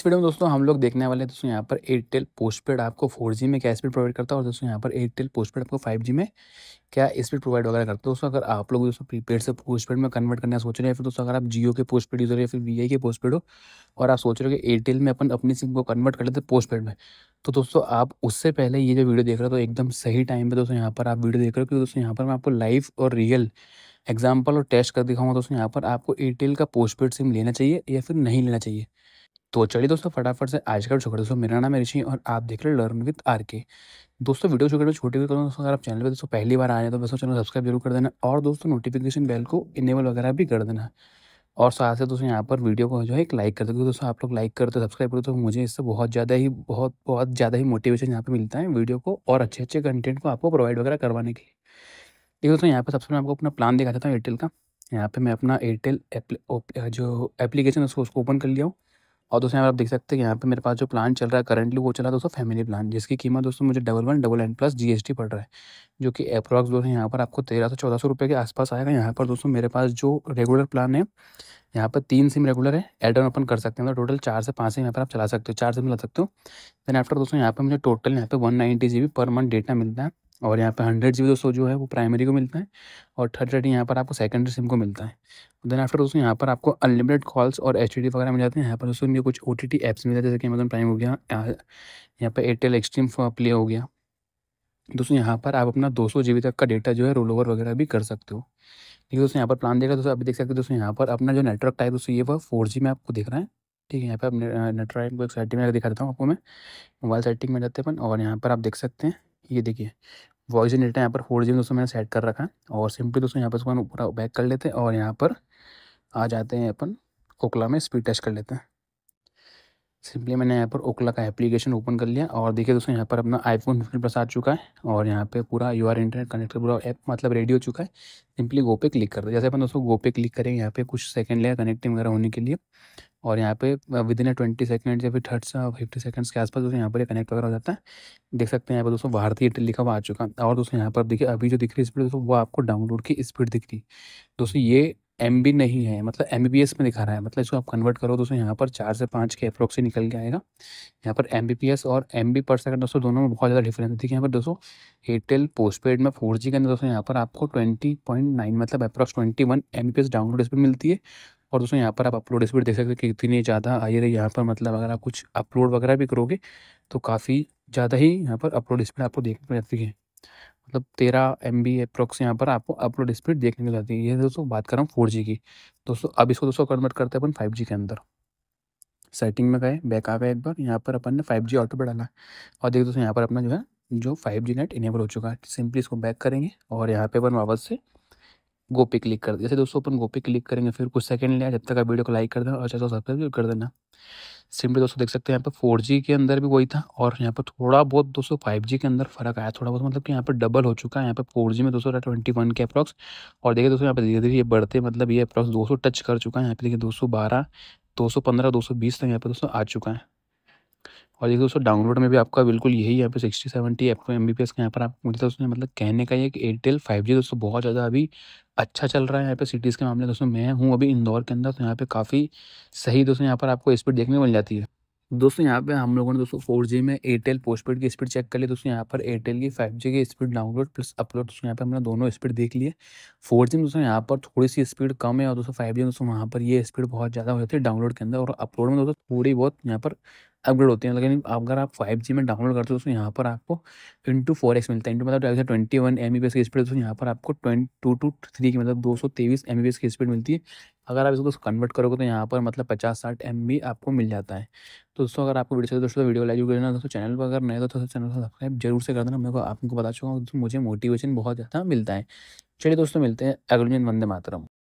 इस वीडियो में दोस्तों हम लोग देखने वाले हैं दोस्तों यहाँ पर एयरटेल पोस्टपेड आपको फोर जी में क्या स्पीड प्रोवाइड करता है और दोस्तों यहाँ पर एयरटेल पोस्टपेड आपको फाइव जी में क्या स्पीड प्रोवाइड वगैरह करता है दोस्तों अगर आप लोग दोस्तों प्रीपेड से पोस्टपेड में कन्वर्ट करना सोच रहे हैं फिर दोस्तों अगर आप जियो के पोस्टपेड यूज़र या फिर वी के पोस्टपेड हो और आप सोच रहे हो कि एयरटेल में अपन अपनी सिम को कन्वर्ट कर लेते पोस्टपेड में तो दोस्तों आप उससे पहले ये जो वीडियो देख रहे हो तो एकदम सही टाइम पर दोस्तों यहाँ पर आप वीडियो देख रहे हो क्योंकि दोस्तों यहाँ पर मैं आपको लाइव और रियल एग्जाम्पल और टेस्ट कर दिखाऊंगा दोस्तों यहाँ पर आपको एयरटेल का पोस्टपेड सिम लेना चाहिए या फिर नहीं लेना चाहिए तो चलिए दोस्तों फटाफट से आज का छोटा दोस्तों मेरा नाम है ऋषि और आप देख रहे हो लर्न विद आर के दोस्तों वीडियो छोटे भी करो दोस्तों अगर आप चैनल पर दोस्तों पहली बार आए तो दोस्तों चैनल सब्सक्राइब जरूर कर देना और दोस्तों नोटिफिकेशन बेल को इनेबल वगैरह भी कर देना और साथ से दोस्तों यहाँ पर वीडियो को जो है एक लाइक कर दो दोस्तों आप लोग लाइक करते हो सब्सक्राइब करते तो मुझे इससे बहुत ज़्यादा ही बहुत बहुत ज़्यादा ही मोटिवेशन यहाँ पर मिलता है वीडियो को और अच्छे अच्छे कंटेंट को आपको प्रोवाइड वगैरह करवाने के लिए देखिए दोस्तों यहाँ पर सबसे मैं आपको अपना प्लान दिखा देता हूँ एयरटेल का यहाँ पे मैं अपना एयरटेल जो एप्लीकेशन है उसको उसको ओपन कर लिया हूँ और दोस्तों यहाँ पर आप देख सकते हैं यहाँ पे मेरे पास जो प्लान चल रहा है करंटली वो चला दोस्तों फैमिली प्लान जिसकी कीमत दोस्तों मुझे double one double N plus GST पड़ रहा है जो कि अप्रॉक्स दोस्तों यहाँ पर आपको तेरह सौ चौदह सौ रुपये के आसपास आएगा यहाँ पर दोस्तों मेरे पास जो रेगुलर प्लान है यहाँ पर तीन सिम रेगुलर है एड ऑन ओपन कर सकते हैं मतलब टोटल चार से पाँच सिम यहाँ पर आप चला सकते हो चार सिम ला सकते हो देन आफ्टर दोस्तों यहाँ पर मुझे टोटल यहाँ पर one ninety G B per month data मिलता है और यहाँ पर हंड्रेड जी बी दोस्तों जो है वो प्राइमरी को मिलता है और थर्ड थर्टी यहाँ पर आपको सेकेंडरी सिम को मिलता है देन आफ्टर दोस्तों यहाँ पर आपको अनलिमिटेड कॉल्स और एच वगैरह मिल जाते हैं यहाँ पर दोस्तों ये कुछ ओ टी टी मिल जाते हैं जैसे कि अमेजन प्राइम हो गया यहाँ पर एयरटेल एक्सट्रीम प्ले हो गया दोस्तों यहाँ पर आप अपना दो सौ तक का डेटा जो है रोल ओवर वगैरह भी कर सकते हो ठीक है दोस्तों यहाँ पर प्लान देगा दोस्तों अभी देख सकते हो दोस्तों यहाँ पर अपना जो नेटवर्क टाइप दोस्तों ये वह फोर में आपको देख रहा है ठीक है यहाँ पर आप नेटवर्क को एक सेटिंग में दिखा देता हूँ आपको मैं मोबाइल सेटिंग में जाते हैं अपन और यहाँ पर आप देख सकते हैं ये देखिए वॉइस डेटा यहाँ पर फोर जी दोस्तों मैंने सेट कर रखा है और सिंपली दोस्तों यहाँ पर उसको पूरा बैक कर लेते हैं और यहाँ पर आ जाते हैं अपन ओकला में स्पीड टेस्ट कर लेते हैं सिंपली मैंने यहाँ पर ओकला का एप्लीकेशन ओपन कर लिया और देखिए दोस्तों यहाँ पर अपना आईफोन फिफ्टीन प्लस आ चुका है और यहाँ पे पूरा यू आर इंटरनेट कनेक्टेड पूरा ऐप मतलब रेडी हो चुका है सिंपली गो पे क्लिक कर दो जैसे अपन दोस्तों गो पे क्लिक करेंगे यहाँ पे कुछ सेकंड लेगा कनेक्टिंग वगैरह होने के लिए और यहाँ पे within a twenty second या फिर थर्ड फिफ्टी सेकेंड्स के आसपास दोस्तों यहाँ पर कनेक्ट वगैरह हो जाता है देख सकते हैं यहाँ पर दोस्तों भारतीय एयरटेल लिखा हुआ आ चुका है और दोस्तों यहाँ पर देखिए अभी जो दिख रही है स्पीड दोस्तों वो आपको डाउनलोड की स्पीड दिख रही है दोस्तों ये एम नहीं है मतलब एम में दिखा रहा है मतलब इसको आप कन्वर्ट करो दोस्तों यहाँ पर चार से पाँच के अप्रोक्स ही निकल के आएगा यहाँ पर एम और एम बी पर सेकंड दोस्तों दोनों में बहुत ज़्यादा डिफरेंस देखिए यहाँ पर दोस्तों एयरटेल पोस्ट पेड में फोर के अंदर दोस्तों यहाँ पर आपको ट्वेंटी मतलब approx twenty one download speed मिलती है और दोस्तों यहाँ पर आप अपलोड स्पीड देख सकते हैं कितनी ज़्यादा आई रही है यहाँ पर मतलब अगर आप कुछ अपलोड वगैरह भी करोगे तो काफ़ी ज़्यादा ही यहाँ पर अपलोड स्पीड आपको देखने को मिलती है मतलब तेरह एम बी अप्रोक्स यहाँ पर आपको अपलोड स्पीड देखने को जाती है ये दोस्तों बात कर रहा हूँ फोर जी की दोस्तों अब इसको दोस्तों कन्वर्ट करते हैं अपन फाइव जी के अंदर सेटिंग में गए बैक आ गए एक बार यहाँ पर अपन ने फाइव जी ऑटो पर डाला है और देखिए दोस्तों यहाँ पर अपना जो है जो फाइव जी नेट इनेबल हो चुका है सिंपली इसको बैक करेंगे और यहाँ पे अपन वापस से गो पे क्लिक कर जैसे दोस्तों अपन गो पे क्लिक करेंगे फिर कुछ सेकंड लिया जब तक आप वीडियो को लाइक कर देना और चैनल सब्सक्राइब कर देना सिंपली दोस्तों देख सकते हैं यहाँ पर फोर के अंदर भी वही था और यहाँ पर थोड़ा बहुत दोस्तों फाइव के अंदर फर्क आया थोड़ा बहुत मतलब कि यहाँ पर डबल हो चुका है यहाँ पर फोर में दोस्तों ट्वेंटी वन के अप्रॉक्स और देखिए दोस्तों यहाँ पर धीरे धीरे बढ़ते मतलब ये अप्रॉक्स दो टच कर चुका है यहाँ पर देखिए दो सौ बारह दो सौ पंद्रह दो सौ बीस तक यहाँ पर दोस्तों आ चुका है और देखिए दोस्तों डाउनलोड में भी आपका बिल्कुल यही यहाँ पे sixty seventy F M B P S का यहाँ पर आप मुझे दोस्तों मतलब कहने का ये कि एयरटेल फाइव जी दोस्तों बहुत ज़्यादा अभी अच्छा चल रहा है यहाँ पे सिटीज़ के मामले दोस्तों मैं हूँ अभी इंदौर के अंदर तो यहाँ पे काफ़ी सही दोस्तों यहाँ पर आपको स्पीड देखने को मिल जाती है दोस्तों यहाँ पे हम लोगों ने दोस्तों फोर जी में एयरटेल पोस्टपेड की स्पीड चेक कर ली दोस्तों यहाँ पर एयरटेल की फाइव जी की स्पीड डाउनलोड प्लस अपलोड दोस्तों यहाँ पे हमने दोनों स्पीड देख लिए फोर जी में दोस्तों यहाँ पर थोड़ी सी स्पीड कम है और दोस्तों फाइव जी दोस्तों वहाँ पर ये स्पीड बहुत ज़्यादा हो जाती है डाउनलोड के अंदर और अपलोड में दोस्तों थोड़ी बहुत यहाँ पर अपग्रेड होती हैं लेकिन अगर आप फाइव जी में डाउनलोड करते हो तो यहाँ पर आपको इंटू फोर एक्स मिलता है इंटू मतलब ट्वेंटी वन एम बी की स्पीड तो यहाँ पर आपको ट्वेंटी टू टू थ्री की मतलब दो सौ तेईस एम बी एस की स्पीड मिलती है अगर आप इसको कन्वर्ट करोगे तो यहाँ पर मतलब पचास साठ एम बी आपको मिल जाता है तो दोस्तों अगर आपको वीडियो दोस्तों वीडियो लाइक कर देना दोस्तों चैनल पर अगर नए तो चैनल को सब्सक्राइब जरूर से कर देना मेरे को आपको बता चुका हूँ मुझे मोटिवेशन बहुत ज़्यादा मिलता है चलिए दोस्तों मिलते हैं अगले दिन वंदे मातरम